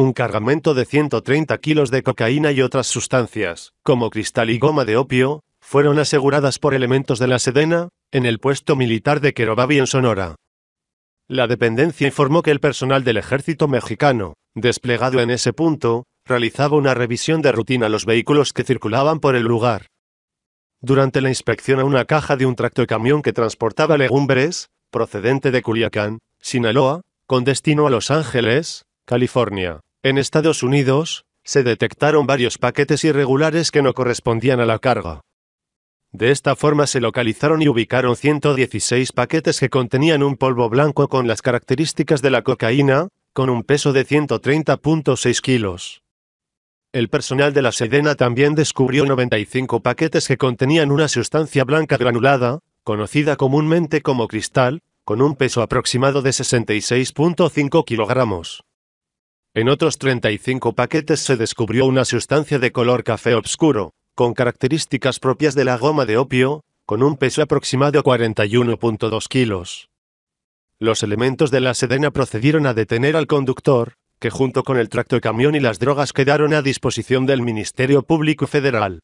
un cargamento de 130 kilos de cocaína y otras sustancias, como cristal y goma de opio, fueron aseguradas por elementos de la Sedena, en el puesto militar de Querobabi en Sonora. La dependencia informó que el personal del ejército mexicano, desplegado en ese punto, realizaba una revisión de rutina a los vehículos que circulaban por el lugar. Durante la inspección a una caja de un camión que transportaba legumbres, procedente de Culiacán, Sinaloa, con destino a Los Ángeles, California, en Estados Unidos, se detectaron varios paquetes irregulares que no correspondían a la carga. De esta forma se localizaron y ubicaron 116 paquetes que contenían un polvo blanco con las características de la cocaína, con un peso de 130.6 kilos. El personal de la Sedena también descubrió 95 paquetes que contenían una sustancia blanca granulada, conocida comúnmente como cristal, con un peso aproximado de 66.5 kilogramos. En otros 35 paquetes se descubrió una sustancia de color café oscuro, con características propias de la goma de opio, con un peso aproximado a 41.2 kilos. Los elementos de la sedena procedieron a detener al conductor, que junto con el tracto camión y las drogas quedaron a disposición del Ministerio Público Federal.